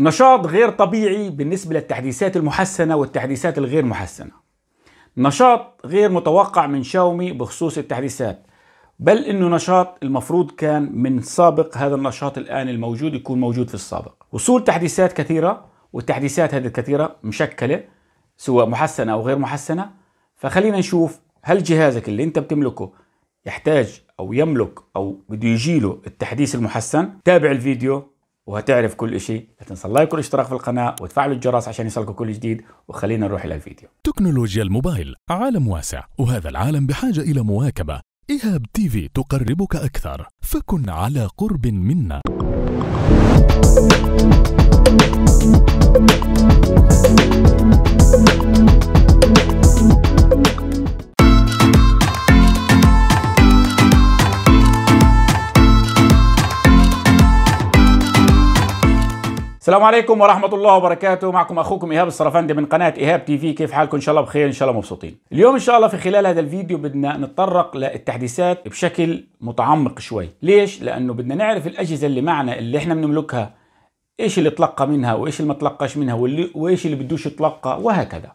نشاط غير طبيعي بالنسبة للتحديثات المحسنة والتحديثات الغير محسنة نشاط غير متوقع من شاومي بخصوص التحديثات بل انه نشاط المفروض كان من سابق هذا النشاط الان الموجود يكون موجود في السابق وصول تحديثات كثيرة والتحديثات هذه الكثيرة مشكلة سواء محسنة او غير محسنة فخلينا نشوف هل جهازك اللي انت بتملكه يحتاج او يملك او بده يجيله التحديث المحسن تابع الفيديو وهتعرف كل شيء لا تنسى اللايك والاشتراك في القناة وتفعلوا الجرس عشان يصلكوا كل جديد وخلينا نروح إلى الفيديو تكنولوجيا الموبايل عالم واسع وهذا العالم بحاجة إلى مواكبة إيهاب تي في تقربك أكثر فكن على قرب منا السلام عليكم ورحمة الله وبركاته معكم أخوكم إيهاب الصرفندي من قناة إيهاب تي في كيف حالكم إن شاء الله بخير إن شاء الله مبسوطين اليوم إن شاء الله في خلال هذا الفيديو بدنا نتطرق للتحديثات بشكل متعمق شوي ليش؟ لأنه بدنا نعرف الأجهزة اللي معنا اللي إحنا بنملكها إيش اللي تلقى منها وإيش اللي ما تلقاش منها واللي وإيش اللي بدوش يتلقى وهكذا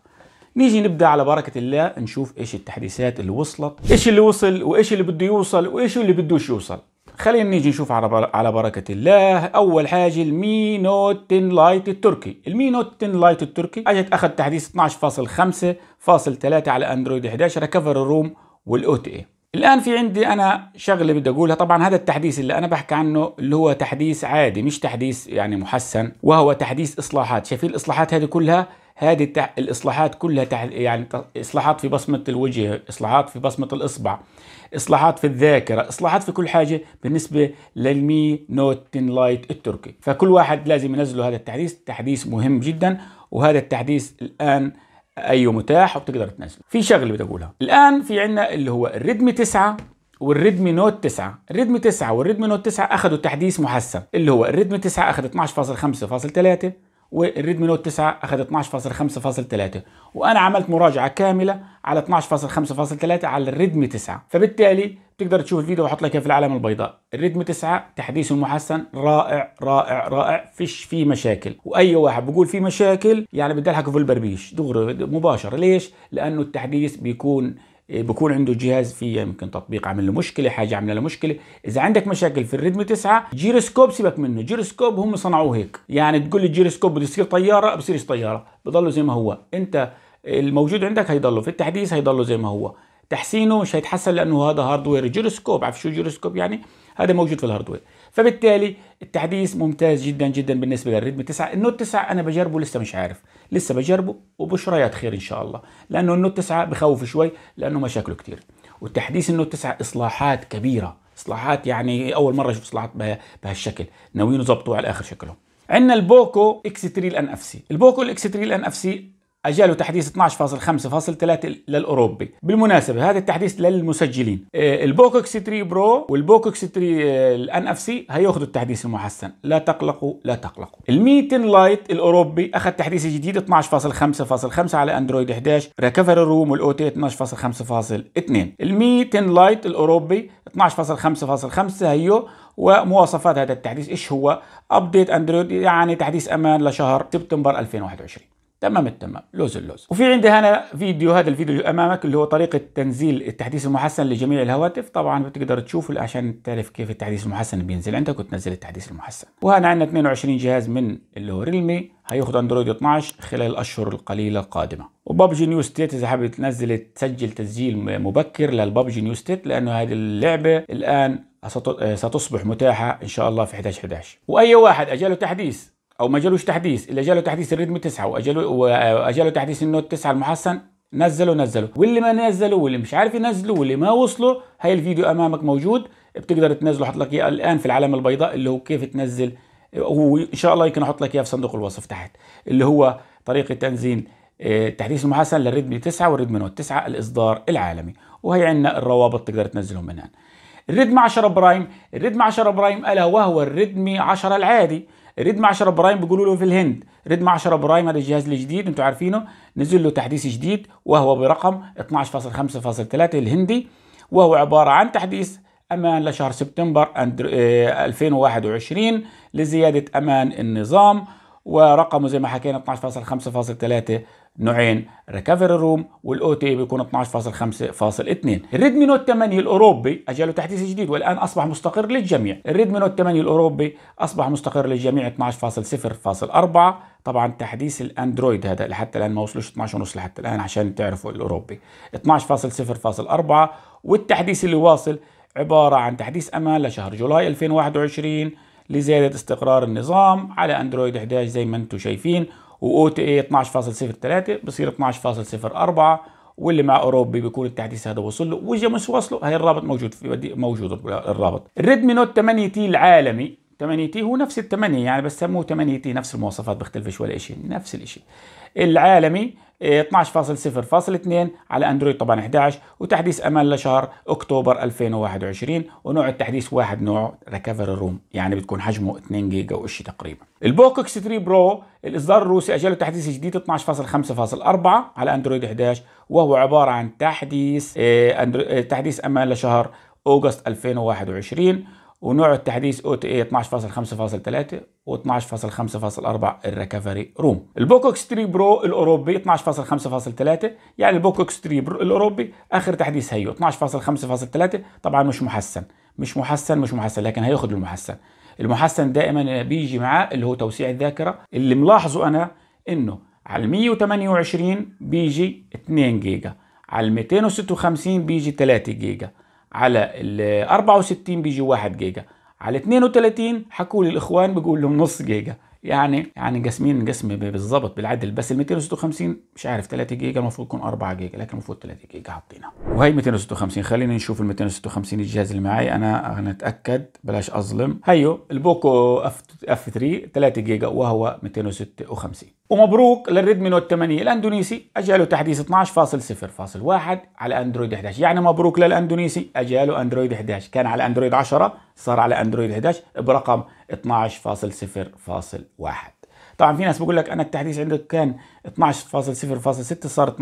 نيجي نبدا على بركه الله نشوف ايش التحديثات اللي وصلت ايش اللي وصل وايش اللي بده يوصل وايش اللي بدوش يوصل خلينا نيجي نشوف على على بركه الله اول حاجه المي نوت 10 لايت التركي المي نوت 10 لايت التركي اجت اخذ تحديث 12.5.3 على اندرويد 11 ريكفر الروم والاو تي إيه. الان في عندي انا شغله بدي اقولها طبعا هذا التحديث اللي انا بحكي عنه اللي هو تحديث عادي مش تحديث يعني محسن وهو تحديث اصلاحات شايفين الاصلاحات هذه كلها هذه التح... الاصلاحات كلها تح... يعني اصلاحات في بصمه الوجه اصلاحات في بصمه الاصبع اصلاحات في الذاكره اصلاحات في كل حاجه بالنسبه للمي نوتن لايت التركي فكل واحد لازم ينزلوا هذا التحديث تحديث مهم جدا وهذا التحديث الان اي أيوة متاح وبتقدر تنزله في شغله بدي اقولها الان في عندنا اللي هو الريدمي 9 والريدمي نوت 9 الريدمي 9 والريدمي نوت 9 اخذوا تحديث محسن اللي هو الريدمي 9 اخذ 12.5.3 والريدمي نوت 9 اخذ 12.5.3 وانا عملت مراجعه كامله على 12.5.3 على الريدمي 9 فبالتالي تقدر تشوف الفيديو واحط لك في العلامه البيضاء الريدمي 9 تحديثه المحسن رائع رائع رائع فيش فيه مشاكل واي واحد بيقول فيه مشاكل يعني بدي الحكه في البربيش دغري مباشره ليش لانه التحديث بيكون إيه، بكون عنده جهاز فيه يمكن تطبيق عمل له مشكله حاجه عمل له مشكله اذا عندك مشاكل في الريدمي 9 جيروسكوب سيبك منه جيروسكوب هم صنعوه هيك يعني تقول لي الجيروسكوب بده يصير طياره بصيرش طياره بضله زي ما هو انت الموجود عندك هيضله في التحديث هيضله زي ما هو تحسينه مش هيتحسن لانه هذا هاردوير جيروسكوب عارف شو جيروسكوب يعني هذا موجود في الهاردوير فبالتالي التحديث ممتاز جدا جدا بالنسبه للريدم 9 النوت 9 انا بجربه لسه مش عارف لسه بجربه وبشريات خير ان شاء الله لانه النوت 9 بخوف شوي لانه مشاكله كتير والتحديث النوت 9 اصلاحات كبيره اصلاحات يعني اول مره اشوف اصلاحات بهالشكل ناويين يظبطوه على اخر شكله عندنا البوكو اكس 3 الان اف سي البوكو الاكس 3 الان اف سي أجاله تحديث 12.5.3 للأوروبي بالمناسبة هذا التحديث للمسجلين إيه، البوكوكس 3 برو والبوكوكس 3 إيه، الان اف سي هياخذوا التحديث المحسن لا تقلقوا لا تقلقوا الميتن لايت الأوروبي أخذ تحديث جديد 12.5.5 على أندرويد 11 ريكفري روم والأو تي 12.5.2 الميتن لايت الأوروبي 12.5.5 هيو ومواصفات هذا التحديث ايش هو ابديت اندرويد يعني تحديث امان لشهر سبتمبر 2021 تمام التمام لوز اللوز وفي عندي هنا فيديو هذا الفيديو امامك اللي هو طريقه تنزيل التحديث المحسن لجميع الهواتف طبعا بتقدر تشوفه عشان تعرف كيف التحديث المحسن بينزل عندك وتنزل التحديث المحسن وهنا عندنا 22 جهاز من اللي هو ريلمي هياخد اندرويد 12 خلال الاشهر القليله القادمه وبابجي نيو ستيت اذا حابب تنزل تسجل تسجيل مبكر للبابجي نيو ستيت لانه هذه اللعبه الان ستصبح متاحه ان شاء الله في 11 11 واي واحد اجاله تحديث او ما جالوش تحديث اللي جاله تحديث الريدمي 9 واجاله واجاله تحديث النوت 9 المحسن نزله نزله واللي ما نزله واللي مش عارف ينزله واللي ما وصله هاي الفيديو امامك موجود بتقدر تنزله حط لك اياه الان في العلامه البيضاء اللي هو كيف تنزل وان شاء الله يمكن احط لك اياه في صندوق الوصف تحت اللي هو طريقه تنزيل آه، تحديث المحسن للريدمي 9 والريدمي نوت 9 الاصدار العالمي وهي عندنا الروابط تقدر تنزلهم من هنا الريدمي 10 برايم الريدمي 10 برايم الا وهو الريدمي 10 العادي ريدم 10 برايم بيقولوا له في الهند ريدم 10 برايم هذا الجهاز الجديد انتم عارفينه نزل له تحديث جديد وهو برقم 12.5.3 الهندي وهو عبارة عن تحديث أمان لشهر سبتمبر 2021 آه، لزيادة أمان النظام ورقمه زي ما حكينا 12.5.3 نوعين ريكفري روم والاو تي بيكون 12.5.2 الريدمي نوت 8 الاوروبي اجاله تحديث جديد والان اصبح مستقر للجميع الريدمي نوت 8 الاوروبي اصبح مستقر للجميع 12.0.4 طبعا تحديث الاندرويد هذا لحتى الان ما وصلوش 12 ونص لحتى الان عشان تعرفوا الاوروبي 12.0.4 والتحديث اللي واصل عباره عن تحديث امان لشهر جولاي 2021 لزياده استقرار النظام على اندرويد 11 زي ما انتم شايفين واو تي اي 12.03 بصير 12.04 واللي مع اوروبي بيكون التحديث هذا وصل له واجا مش وصله هي الرابط موجود في موجود الرابط الريدمي نوت 8 تي العالمي 8 تي هو نفس ال 8 يعني بس سموه 8 تي نفس المواصفات بيختلفش ولا شيء نفس الشيء العالمي 12.0.2 آه، على اندرويد طبعا 11 وتحديث امان لشهر اكتوبر 2021 ونوع التحديث واحد نوع ريكفري روم يعني بتكون حجمه 2 جيجا وشي تقريبا البوك اكس 3 برو الاصدار الروسي اجله تحديث جديد 12.5.4 على اندرويد 11 وهو عباره عن تحديث آه، آه، تحديث امان لشهر اوغست 2021 ونوع التحديث او تي اي 12.5.3 و12.5.4 الريكفري روم البوكوكس 3 برو الاوروبي 12.5.3 يعني البوكوكس 3 برو الاوروبي اخر تحديث هيو 12.5.3 طبعا مش محسن مش محسن مش محسن لكن هياخد المحسن المحسن دائما بيجي معاه اللي هو توسيع الذاكره اللي ملاحظه انا انه على 128 بيجي 2 جيجا على 256 بيجي 3 جيجا على ال 64 بيجي 1 جيجا على 32 حكوا لي الاخوان بقول لهم نص جيجا يعني يعني قاسمين قسمه بالضبط بالعدل بس ال 256 مش عارف 3 جيجا المفروض يكون 4 جيجا لكن المفروض 3 جيجا حاطينها وهي 256 خلينا نشوف ال 256 الجهاز اللي معي انا نتاكد بلاش اظلم هيو البوكو اف 3 3 جيجا وهو 256 ومبروك للريدمي نوت 8 الاندونيسي اجاله تحديث 12.0.1 على اندرويد 11 يعني مبروك للاندونيسي اجاله اندرويد 11 كان على اندرويد 10 صار على اندرويد 11 برقم 12.0.1 طبعا في ناس بقول لك انا التحديث عندك كان 12.0.6 صار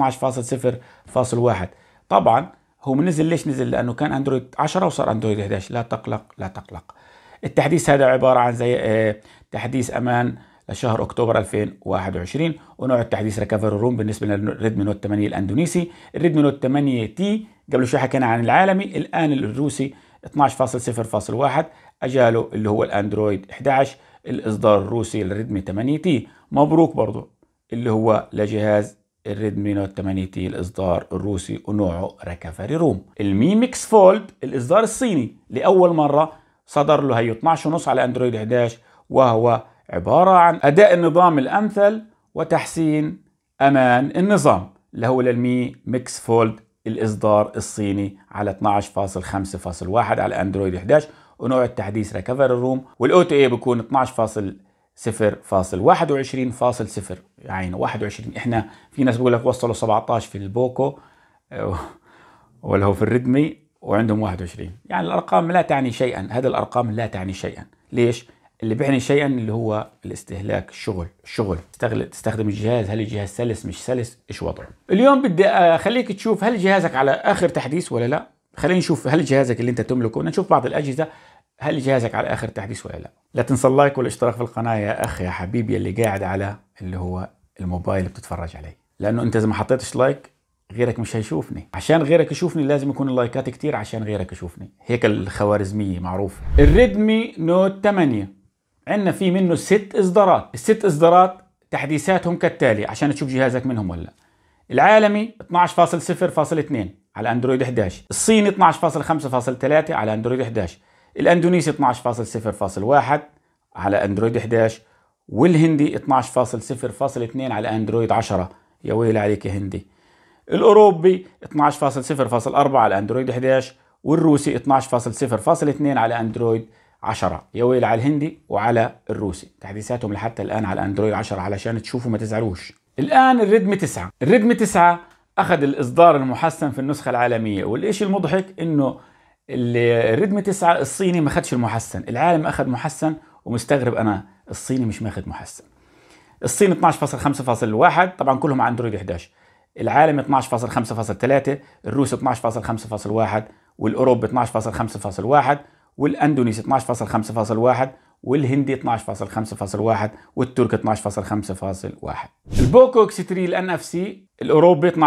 12.0.1 طبعا هو نزل ليش نزل لانه كان اندرويد 10 وصار اندرويد 11 لا تقلق لا تقلق التحديث هذا عباره عن زي آه، تحديث امان شهر اكتوبر 2021 ونوع التحديث ريكفري روم بالنسبه للريدمي نوت 8 الاندونيسي الريدمي نوت 8 تي قبل شوي حكينا عن العالمي الان الروسي 12.0.1 اجاله اللي هو الاندرويد 11 الاصدار الروسي للريدمي 8 تي مبروك برضه اللي هو لجهاز الريدمي نوت 8 تي الاصدار الروسي ونوعه ريكفري روم المي ميكس فولد الاصدار الصيني لاول مره صدر له هي 12 ونص على اندرويد 11 وهو عبارة عن أداء النظام الأمثل وتحسين أمان النظام اللي هو للمي ميكس فولد الإصدار الصيني على 12.5.1 على أندرويد 11 ونوع التحديث ريكفر روم والأوتو إيه بيكون 12.0.21.0 يعني 21 إحنا في ناس بيقول لك وصلوا 17 في البوكو آه، ولا هو في الريدمي وعندهم 21 يعني الأرقام لا تعني شيئا هذه الأرقام لا تعني شيئا ليش؟ اللي بيعني شيئا اللي هو الاستهلاك الشغل الشغل تستخدم الجهاز هل الجهاز سلس مش سلس ايش وضعه اليوم بدي اخليك آه، تشوف هل جهازك على اخر تحديث ولا لا خلينا نشوف هل جهازك اللي انت تملكه نشوف بعض الاجهزه هل جهازك على اخر تحديث ولا لا لا تنسى اللايك والاشتراك في القناه يا اخ يا حبيبي اللي قاعد على اللي هو الموبايل اللي بتتفرج عليه لانه انت اذا ما حطيتش لايك غيرك مش هيشوفني عشان غيرك يشوفني لازم يكون اللايكات كتير عشان غيرك يشوفني هيك الخوارزميه معروف الريدمي نوت 8 عندنا في منه ست اصدارات الست اصدارات تحديثاتهم كالتالي عشان تشوف جهازك منهم ولا العالمي 12.0.2 على اندرويد 11 الصيني 12.5.3 على اندرويد 11 الاندونيسي 12.0.1 على اندرويد 11 والهندي 12.0.2 على اندرويد 10 يا ويل عليك يا هندي الاوروبي 12.0.4 على اندرويد 11 والروسي 12.0.2 على اندرويد 11 10 يا ويل على الهندي وعلى الروسي تحديثاتهم لحتى الان على اندرويد 10 علشان تشوفوا ما تزعلوش الان الريدمي 9 الريدمي 9 اخذ الاصدار المحسن في النسخه العالميه والشيء المضحك انه الريدمي 9 الصيني ما اخذش المحسن العالم اخذ محسن ومستغرب انا الصيني مش ماخذ محسن الصين 12.5.1 طبعا كلهم اندرويد 11 العالم 12.5.3 الروس 12.5.1 والاوروبي 12.5.1 والاندونيسي 12.5.1 والهندي 12.5.1 والترك 12.5.1 البوكو 3 الان اف سي الاوروبي 12.5.3.1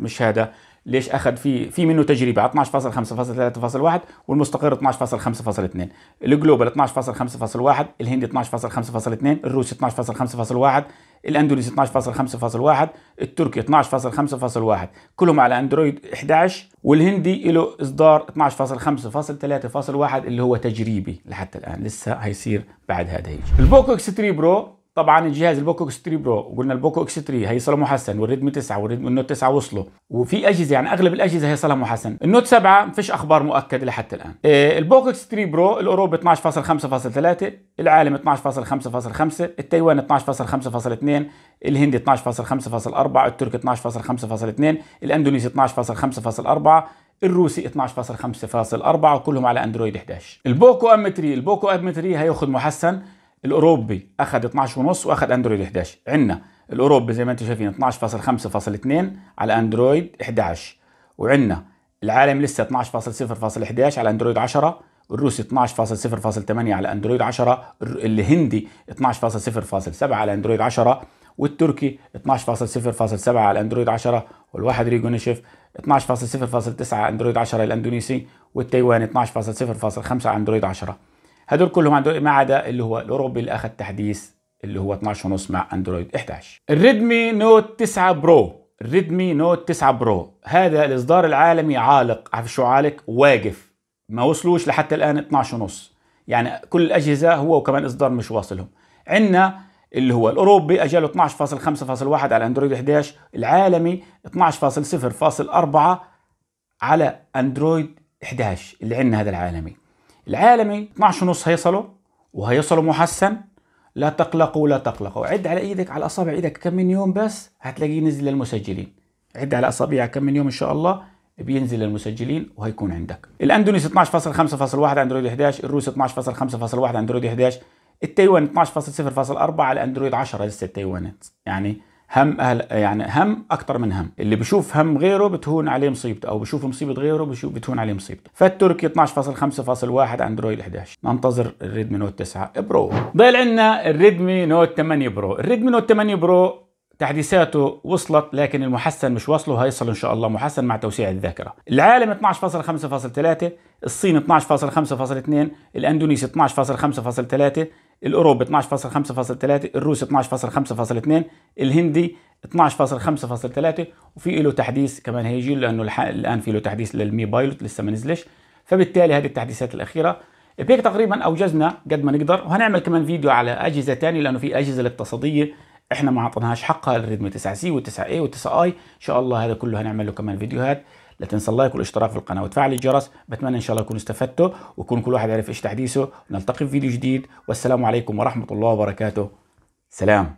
مش هذا ليش اخذ في في منه تجربه 12.5.3.1 والمستقر 12.5.2 الجلوبال 12.5.1 الهندي 12.5.2 الروسي 12.5.1 الاندونيسي 12.5.1 التركي 12.5.1 كلهم على اندرويد 11 والهندي له اصدار 12.5.3.1 اللي هو تجريبي لحتى الان لسه هيصير بعد هذا هيجي البوكو اكس 3 برو طبعا الجهاز البوكو اكس 3 برو وقلنا البوكو اكس 3 هيصله محسن والريدمي 9 والريدمي النوت 9 وصلوا وفي اجهزه يعني اغلب الاجهزه هيصلها محسن النوت 7 فيش اخبار مؤكده لحتى الان إيه، البوكو اكس 3 برو الاوروبي 12.5.3 العالم 12.5.5 التايوان 12.5.2 الهندي 12.5.4 التركي 12.5.2 الاندونيسي 12.5.4 الروسي 12.5.4 وكلهم على اندرويد 11 البوكو ام 3 البوكو ام 3 هياخذ محسن الاوروبي اخذ 12 ونص واخذ اندرويد 11 عندنا الاوروبي زي ما انتم شايفين 12.5.2 على اندرويد 11 وعندنا العالم لسه 12.0.11 على اندرويد 10 الروسي 12.0.8 على اندرويد 10 الهندي 12.0.7 على اندرويد 10 والتركي 12.0.7 على اندرويد 10 والواحد ريجونيشيف 12.0.9 على اندرويد 10 الاندونيسي والتايواني 12.0.5 على اندرويد 10 هدول كلهم عندهم ما عدا اللي هو الاوروبي اللي اخذ تحديث اللي هو 12 ونص مع اندرويد 11 الريدمي نوت 9 برو الريدمي نوت 9 برو هذا الاصدار العالمي عالق عارف شو عالق واقف ما وصلوش لحتى الان 12 ونص يعني كل الاجهزه هو وكمان اصدار مش واصلهم عندنا اللي هو الاوروبي اجاله 12.5.1 على اندرويد 11 العالمي 12.0.4 على اندرويد 11 اللي عندنا هذا العالمي العالمي 12 ونص هيصلوا وهيصلوا محسن لا تقلقوا لا تقلقوا عد على ايدك على اصابع ايدك كم من يوم بس هتلاقيه نزل للمسجلين عد على اصابعك كم من يوم ان شاء الله بينزل للمسجلين وهيكون عندك الاندونيس 12.5.1 اندرويد 11 الروس 12.5.1 اندرويد 11 التايوان 12.0.4 على اندرويد 10 لسه التايوانات يعني هم أهل يعني هم اكثر من هم اللي بشوف هم غيره بتهون عليه مصيبته أو بشوف مصيبة غيره بشوف بتهون عليه مصيبته فالتركي 12.5.1 أندرويد 11 ننتظر الريدمي نوت 9 برو ضل عندنا الريدمي نوت 8 برو الريدمي نوت 8 برو تحديثاته وصلت لكن المحسن مش وصله هيصل ان شاء الله محسن مع توسيع الذاكره العالم 12.5.3 الصين 12.5.2 الاندونيسي 12.5.3 الاوروبي 12.5.3 الروسي 12.5.2 الهندي 12.5.3 وفي له تحديث كمان هيجي لانه الان في له تحديث للمي بايلوت لسه ما نزلش فبالتالي هذه التحديثات الاخيره بهيك تقريبا اوجزنا قد ما نقدر وهنعمل كمان فيديو على اجهزه ثانيه لانه في اجهزه للتصديه احنا ما اعطيناهاش حقها الريدمي 9 سي وال9 اي وال9 اي ان شاء الله هذا كله هنعمل له كمان فيديوهات لا تنسى اللايك والاشتراك في القناه وتفعل الجرس بتمنى ان شاء الله يكون استفدتوا ويكون كل واحد يعرف ايش تحديثه نلتقي في فيديو جديد والسلام عليكم ورحمه الله وبركاته سلام